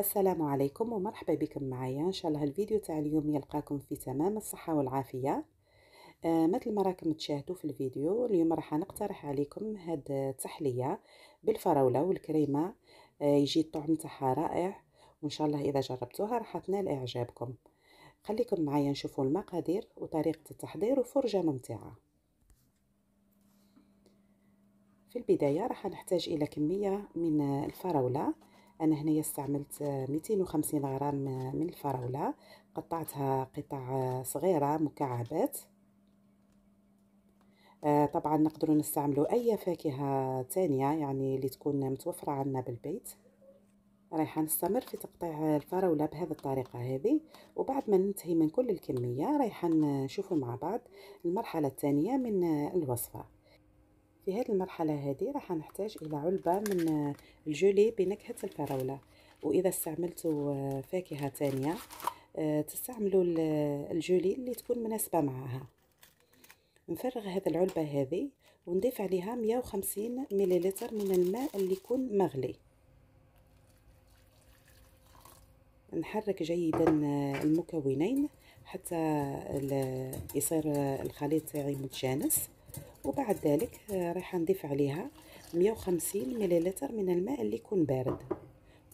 السلام عليكم ومرحبا بكم معايا ان شاء الله الفيديو تاع اليوم يلقاكم في تمام الصحه والعافيه آه مثل ما راكم تشاهدوا في الفيديو اليوم راح نقترح عليكم هاد التحليه بالفراوله والكريمه آه يجي الطعم تاعها رائع وان شاء الله اذا جربتوها راح تنال اعجابكم خليكم معايا نشوفوا المقادير وطريقه التحضير وفرجه ممتعه في البدايه راح نحتاج الى كميه من الفراوله انا هنايا استعملت 250 غرام من الفراوله قطعتها قطع صغيره مكعبات آه، طبعا نقدروا نستعملوا اي فاكهه تانية يعني اللي تكون متوفره عندنا بالبيت رايحه نستمر في تقطيع الفراوله بهذه الطريقه هذه وبعد ما ننتهي من كل الكميه رايحه نشوفوا مع بعض المرحله الثانيه من الوصفه في هذه المرحله هذه راح نحتاج الى علبه من الجولي بنكهه الفراوله واذا استعملتوا آه، فاكهه ثانيه آه، تستعملوا الجولي اللي تكون مناسبه معها نفرغ هذه العلبه هذه ونضيف عليها 150 مليلتر من الماء اللي يكون مغلي نحرك جيدا آه، المكونين حتى يصير الخليط تاعي متجانس وبعد ذلك آه، راح نضيف عليها 150 مليلتر من الماء اللي يكون بارد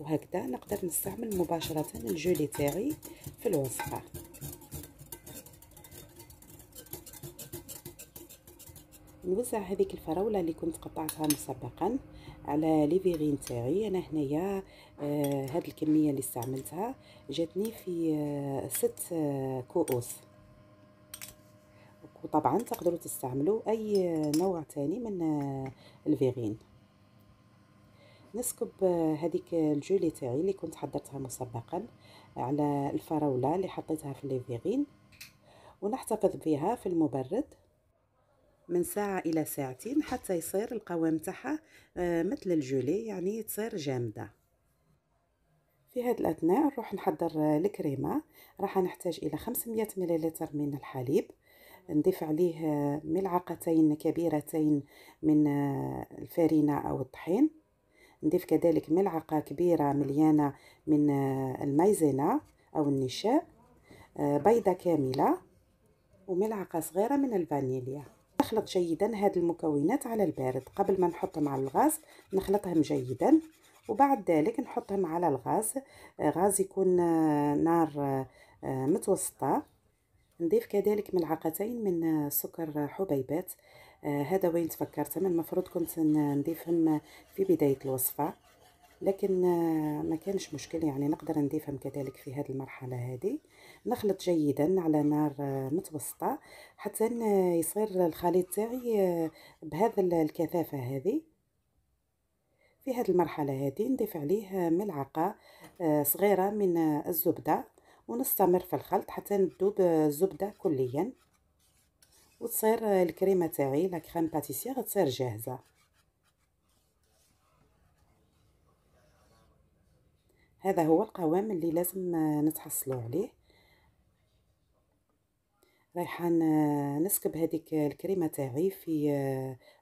وهكذا نقدر نستعمل مباشرة الجولي تاعي في الوصفة نوزع هذيك الفراولة اللي كنت قطعتها مسبقا على ليفيرين تاعي انا هنايا آه هاد الكمية اللي استعملتها جاتني في آه، ست آه، كؤوس وطبعا تقدروا تستعملوا اي نوع تاني من آه، الفيغين نسكب آه، هذيك الجولي تاعي اللي كنت حضرتها مسبقا على الفراوله اللي حطيتها في الفيغين ونحتفظ بها في المبرد من ساعة إلى ساعتين حتى يصير القوام تاعها آه، مثل الجولي يعني تصير جامدة في هذه الأثناء نروح نحضر الكريمة راح نحتاج إلى 500 ملل من الحليب نضيف عليه ملعقتين كبيرتين من الفارينة أو الطحين نضيف كذلك ملعقة كبيرة مليانة من المايزينا أو النشاء بيضة كاملة وملعقة صغيرة من الفانيليا نخلط جيدا هاد المكونات على البارد قبل ما نحطهم على الغاز نخلطهم جيدا وبعد ذلك نحطهم على الغاز غاز يكون نار متوسطه نضيف كذلك ملعقتين من آه، سكر حبيبات آه هذا وين تفكرتهم المفروض كنت نضيفهم في بداية الوصفة لكن آه، ما كانش مشكل يعني نقدر نضيفهم كذلك في هذه المرحلة هذه نخلط جيدا على نار آه، متوسطة حتى يصير الخليط تاعي بهذا الكثافة هذه في هذه المرحلة هذه نضيف عليه ملعقة صغيرة من الزبدة ونستمر في الخلط حتى نذوب الزبده كليا وتصير الكريمه تاعي لا كريم باتيسير تصير جاهزه هذا هو القوام اللي لازم نتحصلوا عليه رايحه نسكب هذيك الكريمه تاعي في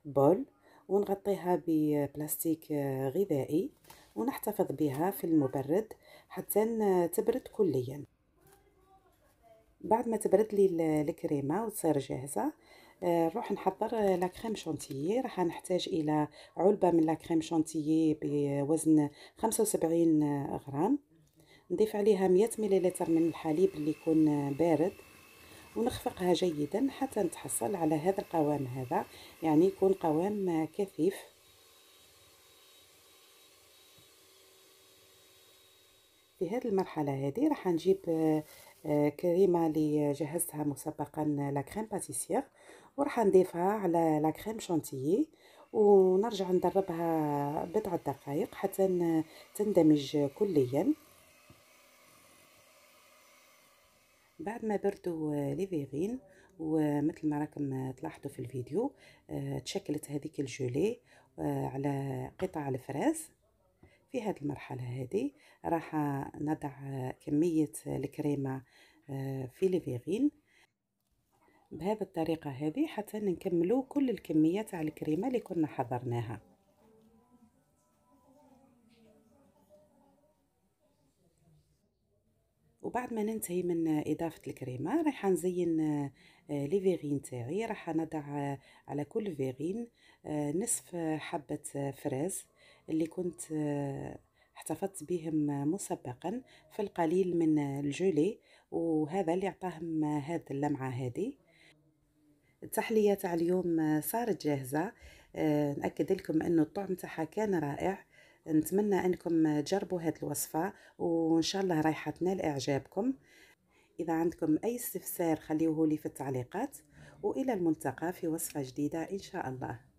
بول ونغطيها ببلاستيك غذائي ونحتفظ بها في المبرد حتى تبرد كليا بعد ما تبرد لي الكريمه وتصير جاهزه آه، نروح نحضر آه، لا كريم شونتيي راح نحتاج الى علبه من لا كريم شونتيي بوزن 75 غرام نضيف عليها 100 مليلتر من الحليب اللي يكون بارد ونخفقها جيدا حتى نتحصل على هذا القوام هذا يعني يكون قوام كثيف في هذه المرحله هذه راح نجيب آه، آه، كريمه اللي جهزتها مسبقا لا كريم باتيسير وراح نضيفها على لا كريم شانتيي ونرجع ندربها بضع دقائق حتى تندمج كليا بعد ما بردوا ليفيرين ومثل ما راكم تلاحظوا في الفيديو آه، تشكلت هذيك الجولي آه، على قطع الفراس في هذه المرحله هذه راح نضع كميه الكريمه آه، في ليفيغين بهذه الطريقه هذه حتى نكملوا كل الكميه تاع الكريمه اللي كنا حضرناها وبعد ما ننتهي من اضافه الكريمه راح نزين آه، لي فيغين تاعي راح نضع آه، على كل فيغين آه، نصف حبه فريز اللي كنت احتفظت بهم مسبقا في القليل من الجولي وهذا اللي عطاهم هذه اللمعه هذه التحليه تاع اليوم صارت جاهزه ناكد لكم انه الطعم تاعها كان رائع نتمنى انكم تجربوا هذه الوصفه وان شاء الله رايحه تنال اعجابكم اذا عندكم اي استفسار خليوه لي في التعليقات والى الملتقى في وصفه جديده ان شاء الله